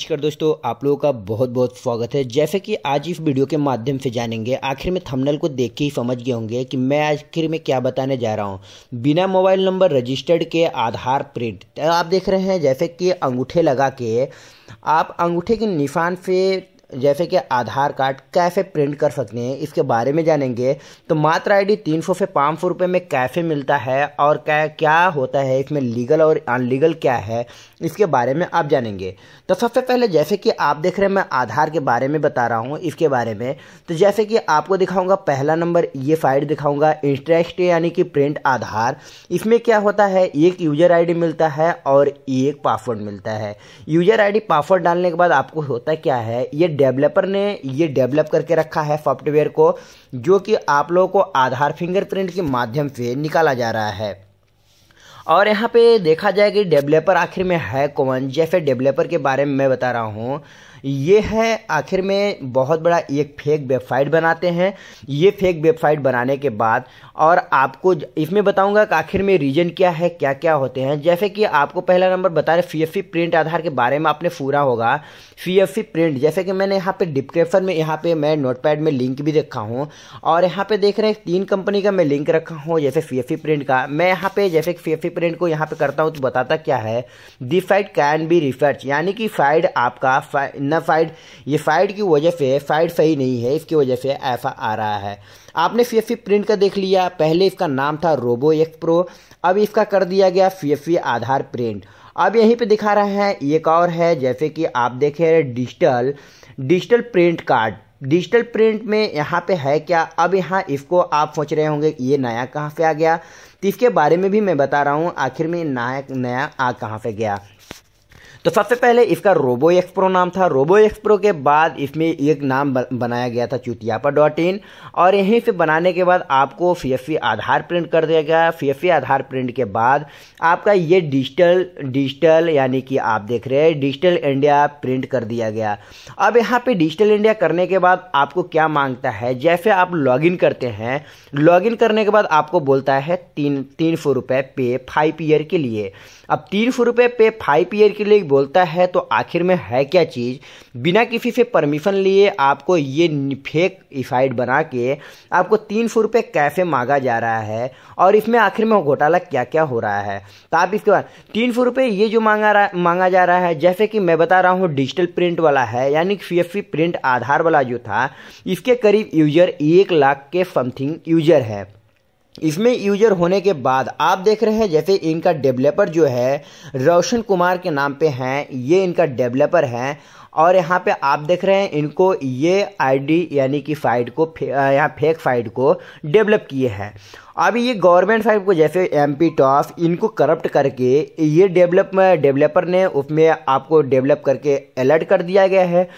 नमस्कार दोस्तों आप लोगों का बहुत बहुत स्वागत है जैसे कि आज इस वीडियो के माध्यम से जानेंगे आखिर में थंबनेल को देख के ही समझ गए होंगे कि मैं आखिर में क्या बताने जा रहा हूँ बिना मोबाइल नंबर रजिस्टर्ड के आधार प्रिंट आप देख रहे हैं जैसे कि अंगूठे लगा के आप अंगूठे के निशान से जैसे कि आधार कार्ड कैसे प्रिंट कर सकते हैं इसके बारे में जानेंगे तो मात्र आईडी 300 से 500 रुपए में कैसे मिलता है और क्या क्या होता है इसमें लीगल और अनलीगल क्या है इसके बारे में आप जानेंगे तो सबसे पहले जैसे कि आप देख रहे हैं मैं आधार के बारे में बता रहा हूँ इसके बारे में तो जैसे कि आपको दिखाऊँगा पहला नंबर ये साइड दिखाऊँगा इंटरेस्ट यानी कि प्रिंट आधार इसमें क्या होता है एक यूजर आई मिलता है और एक पासवर्ड मिलता है यूजर आई पासवर्ड डालने के बाद आपको होता क्या है ये डेवलपर ने ये डेवलप करके रखा है सॉफ्टवेयर को जो कि आप लोगों को आधार फिंगरप्रिंट के माध्यम से निकाला जा रहा है और यहाँ पे देखा जाए कि डेवलपर आखिर में है कौन जैसे डेवलपर के बारे में मैं बता रहा हूँ ये है आखिर में बहुत बड़ा एक फेक वेबसाइट बनाते हैं ये फेक वेबसाइट बनाने के बाद और आपको इसमें बताऊंगा कि आखिर में रीजन क्या है क्या क्या होते हैं जैसे कि आपको पहला नंबर बता रहे सी एफ प्रिंट आधार के बारे में आपने पूरा होगा सी प्रिंट जैसे कि मैंने यहाँ पर डिस्क्रिप्शन में यहाँ पर मैं नोटपैड में लिंक भी रखा हूँ और यहाँ पर देख रहे हैं तीन कंपनी का मैं लिंक रखा हूँ जैसे सी प्रिंट का मैं यहाँ पर जैसे सी प्रिंट को यहाँ पर करता हूँ तो बताता क्या है the site can be research यानी कि साइड आपका ना फाइड ये फाइड की वजह से फाइड सही नहीं है इसकी वजह से ऐसा आ रहा है आपने सी एस प्रिंट का देख लिया पहले इसका नाम था रोबो एक्स प्रो अब इसका कर दिया गया सी एस आधार प्रिंट अब यहीं पे दिखा रहे हैं एक और है जैसे कि आप देखे digital digital print card digital print में यहाँ पे है क्या अब यहाँ इसको आप सोच रहे होंगे ये नया कहाँ से आ गया तो इसके बारे में भी मैं बता रहा हूँ आखिर में नया नया आ कहाँ से गया तो सबसे पहले इसका रोबो एक्सप्रो नाम था रोबो एक्सप्रो के बाद इसमें एक नाम बनाया गया था चुतियापा डॉट इन और यहीं से बनाने के बाद आपको सी आधार प्रिंट कर दिया गया सी आधार प्रिंट के बाद आपका ये डिजिटल डिजिटल यानी कि आप देख रहे हैं डिजिटल इंडिया प्रिंट कर दिया गया अब यहाँ पे डिजिटल इंडिया करने के बाद आपको क्या मांगता है जैसे आप लॉगिन करते हैं लॉगिन करने के बाद आपको बोलता है तीन तीन सौ रुपये पे फाइव ईयर के लिए अब तीन सौ रुपये पे फाइव ईयर के लिए बोलता है तो आखिर में है क्या चीज़ बिना किसी से परमिशन लिए आपको ये फेक इफाइड बना के आपको तीन सौ रुपये कैसे मांगा जा रहा है और इसमें आखिर में घोटाला क्या क्या हो रहा है तो आप इसके बाद तीन सौ रुपये ये जो मांगा रहा मांगा जा रहा है जैसे कि मैं बता रहा हूँ डिजिटल प्रिंट वाला है यानी सी प्रिंट आधार वाला जो था इसके करीब यूजर एक लाख के समथिंग यूजर है इसमें यूजर होने के बाद आप देख रहे हैं जैसे इनका डेवलपर जो है रोशन कुमार के नाम पे हैं ये इनका डेवलपर है और यहाँ पे आप देख रहे हैं इनको ये आईडी यानी कि फाइट को फे, यहाँ फेक फाइट को डेवलप किए हैं अब ये गवर्नमेंट फाइट को जैसे एम पी टॉफ इनको करप्ट करके ये डेवलप डेवलपर ने उसमें आपको डेवलप करके अलर्ट कर दिया गया है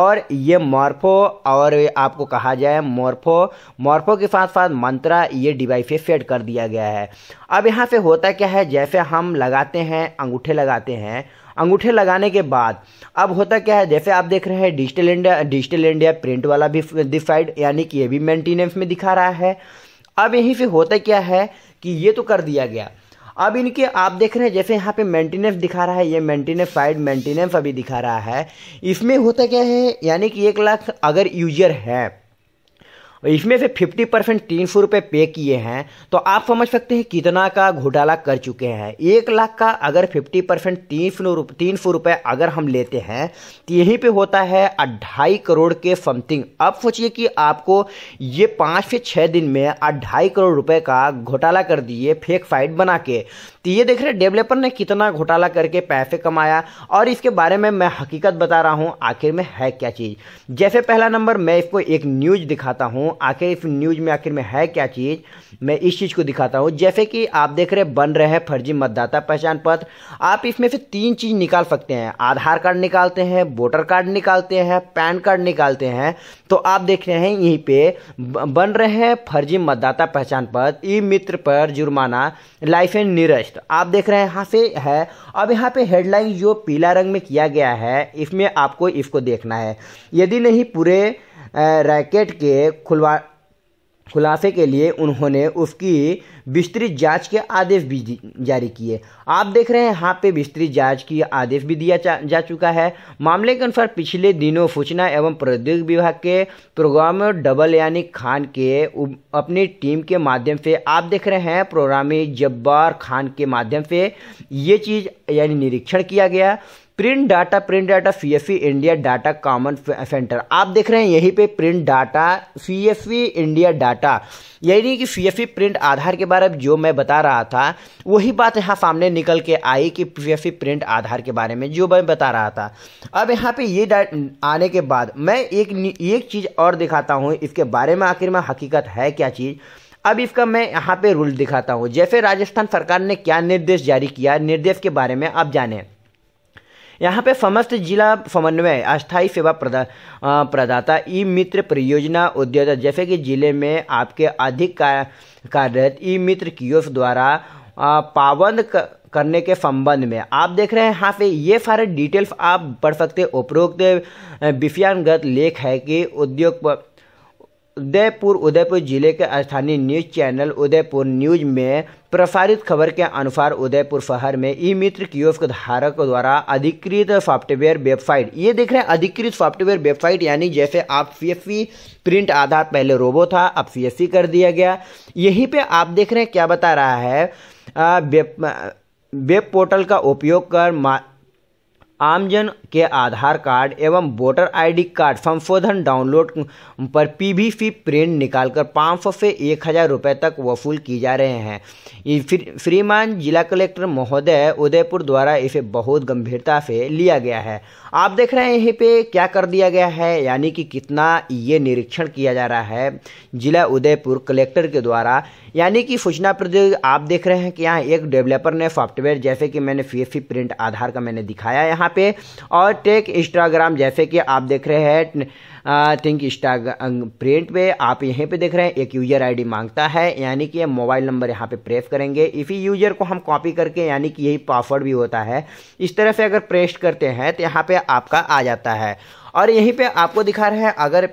और ये मॉर्फो और आपको कहा जाए मॉर्फो मॉर्फो के साथ साथ मंत्रा ये डिवाइस फेड कर दिया गया है अब यहाँ से होता क्या है जैसे हम लगाते हैं अंगूठे लगाते हैं अंगूठे लगाने के बाद अब होता क्या है जैसे आप देख रहे हैं digital India digital India print वाला भी डिफाइड यानी कि ये भी मेंटेनेंस में दिखा रहा है अब यहीं से होता क्या है कि ये तो कर दिया गया अब इनके आप देख रहे हैं जैसे यहाँ पे मेंटेनेंस दिखा रहा है ये मेंटेनेंस साइड मेंटेनेंस अभी दिखा रहा है इसमें होता क्या है यानी कि एक लाख अगर यूजर है इसमें से 50 परसेंट तीन सौ रुपये पे किए हैं तो आप समझ सकते हैं कितना का घोटाला कर चुके हैं एक लाख का अगर 50 परसेंट तीन सौ तीन सौ रुपये अगर हम लेते हैं तो यहीं पे होता है अढ़ाई करोड़ के समथिंग अब सोचिए कि आपको ये पाँच से छः दिन में अढ़ाई करोड़ रुपये का घोटाला कर दिए फेक फाइट बना के तो ये देख रहे डेवलपर ने कितना घोटाला करके पैसे कमाया और इसके बारे में मैं हकीकत बता रहा हूँ आखिर में है क्या चीज़ जैसे पहला नंबर मैं इसको एक न्यूज़ दिखाता हूँ हूँ आखिर इस न्यूज़ में आखिर में है क्या चीज़ मैं इस चीज़ को दिखाता हूँ जैसे कि आप देख रहे बन रहे हैं फर्जी मतदाता पहचान पत्र आप इसमें से तीन चीज़ निकाल सकते हैं आधार कार्ड निकालते हैं वोटर कार्ड निकालते हैं पैन कार्ड निकालते हैं तो आप देख रहे हैं यहीं पे बन रहे हैं फर्जी मतदाता पहचान पत्र ई मित्र पर जुर्माना लाइफ एंड निरस्त आप देख रहे हैं यहाँ से है अब यहाँ पे हेडलाइन जो पीला रंग में किया गया है इसमें आपको इसको देखना है यदि नहीं पूरे रैकेट के खुलवा खुलासे के लिए उन्होंने उसकी विस्तृत जांच के आदेश भी जारी किए आप देख रहे हैं यहाँ पे विस्तृत जांच की आदेश भी दिया जा चुका है मामले के अनुसार पिछले दिनों सूचना एवं प्रौद्योगिक विभाग के प्रोग्रामर डबल यानी खान के अपनी टीम के माध्यम से आप देख रहे हैं प्रोग्रामी जब्बार खान के माध्यम से ये चीज़ यानी निरीक्षण किया गया print data print data C India e data common centre आप देख रहे हैं यहीं पे print data C India e data यानी कि सी e प्रिंट आधार के बारे में जो मैं बता रहा था वही बात यहाँ सामने निकल के आई कि सी प्रिंट आधार के बारे में जो मैं बता रहा था अब यहाँ पे ये आने के बाद मैं एक एक चीज़ और दिखाता हूँ इसके बारे में आखिर में हकीकत है क्या चीज़ अब इसका मैं यहाँ पे रूल दिखाता हूँ जैसे राजस्थान सरकार ने क्या निर्देश जारी किया निर्देश के बारे में आप जानें यहाँ पे समस्त जिला समन्वय अस्थायी सेवा प्रदा प्रदाता ई मित्र परियोजना उद्योग जैसे कि जिले में आपके अधिक कार्यरत ई मित्र कियोस द्वारा पाबंद करने के संबंध में आप देख रहे हैं यहाँ पे ये सारे डिटेल्स आप पढ़ सकते हैं उपरोक्त विषयागत लेख है कि उद्योग उदयपुर उदयपुर जिले के स्थानीय न्यूज चैनल उदयपुर न्यूज में प्रसारित खबर के अनुसार उदयपुर शहर में ई मित्र कियोस्क धारक द्वारा अधिकृत सॉफ्टवेयर वेबसाइट ये देख रहे हैं अधिकृत सॉफ्टवेयर वेबसाइट यानी जैसे आप सी प्रिंट आधार पहले रोबो था अब सी कर दिया गया यहीं पे आप देख रहे हैं क्या बता रहा है वेब पोर्टल का उपयोग कर आमजन के आधार कार्ड एवं वोटर आईडी कार्ड संशोधन डाउनलोड पर पीवीसी प्रिंट निकालकर सौ से एक हज़ार रुपये तक वसूल की जा रहे हैं श्रीमान जिला कलेक्टर महोदय उदयपुर द्वारा इसे बहुत गंभीरता से लिया गया है आप देख रहे हैं यहीं पे क्या कर दिया गया है यानी कि कितना ये निरीक्षण किया जा रहा है जिला उदयपुर कलेक्टर के द्वारा यानी कि सूचना प्रौद्योगिकी आप देख रहे हैं कि यहाँ एक डेवलपर ने सॉफ्टवेयर जैसे कि मैंने सी प्रिंट आधार का मैंने दिखाया यहाँ पे और टेक इंस्टाग्राम जैसे कि आप देख रहे हैं थिंक इंस्टा प्रिंट पे आप यहीं पे देख रहे हैं एक यूज़र आईडी मांगता है यानी कि मोबाइल नंबर यहाँ पे प्रेस करेंगे इसी यूज़र को हम कॉपी करके यानी कि यही पासवर्ड भी होता है इस तरह से अगर प्रेस करते हैं तो यहाँ पे आपका आ जाता है और यहीं पे आपको दिखा रहे हैं अगर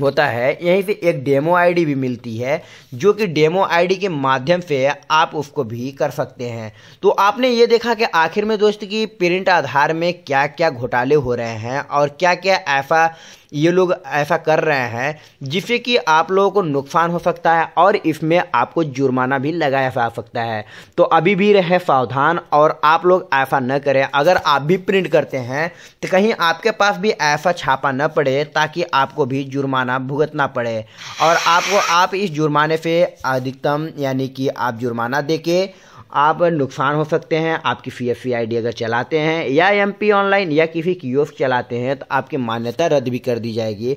होता है यहीं से एक डेमो आईडी भी मिलती है जो कि डेमो आईडी के माध्यम से आप उसको भी कर सकते हैं तो आपने ये देखा कि आखिर में दोस्त की प्रिंट आधार में क्या क्या घोटाले हो रहे हैं और क्या क्या ऐसा ये लोग ऐसा कर रहे हैं जिससे कि आप लोगों को नुकसान हो सकता है और इसमें आपको जुर्माना भी लगाया जा सकता है तो अभी भी रहे सावधान और आप लोग ऐसा न करें अगर आप भी प्रिंट करते हैं तो कहीं आपके पास भी ऐसा छापा न पड़े ताकि आपको भी जुर्माना भुगतना पड़े और आपको आप इस जुर्माने से अधिकतम यानी कि आप जुर्माना दे के आप नुकसान हो सकते हैं आपकी सी एफ अगर चलाते हैं या एम ऑनलाइन या किसी की चलाते हैं तो आपकी मान्यता रद्द भी कर दी जाएगी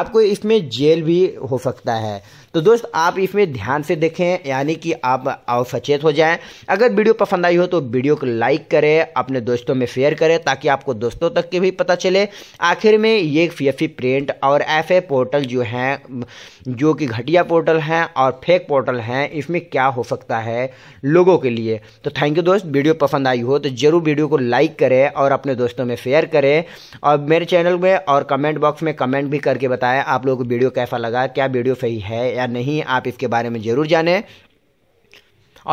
आपको इसमें जेल भी हो सकता है तो दोस्त आप इसमें ध्यान से देखें यानी कि आप अवसचेत हो जाएं अगर वीडियो पसंद आई हो तो वीडियो को लाइक करें अपने दोस्तों में शेयर करें ताकि आपको दोस्तों तक के भी पता चले आखिर में ये सी प्रिंट और एफ पोर्टल जो हैं जो कि घटिया पोर्टल हैं और फेक पोर्टल हैं इसमें क्या हो सकता है लोगों के लिए लिए तो थैंक यू दोस्त वीडियो पसंद आई हो तो ज़रूर वीडियो को लाइक करें और अपने दोस्तों में शेयर करें और मेरे चैनल में और कमेंट बॉक्स में कमेंट भी करके बताएं आप लोगों को वीडियो कैसा लगा क्या वीडियो सही है या नहीं आप इसके बारे में ज़रूर जाने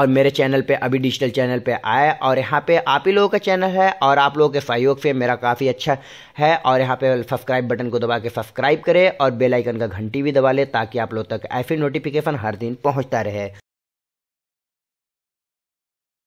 और मेरे चैनल पे अभी डिजिटल चैनल पे आए और यहाँ पे आप ही लोगों का चैनल है और आप लोगों के सहयोग से मेरा काफ़ी अच्छा है और यहाँ पे सब्सक्राइब बटन को दबा के सब्सक्राइब करें और बेल आइकन का घंटी भी दबा लें ताकि आप लोग तक ऐसे नोटिफिकेशन हर दिन पहुँचता रहे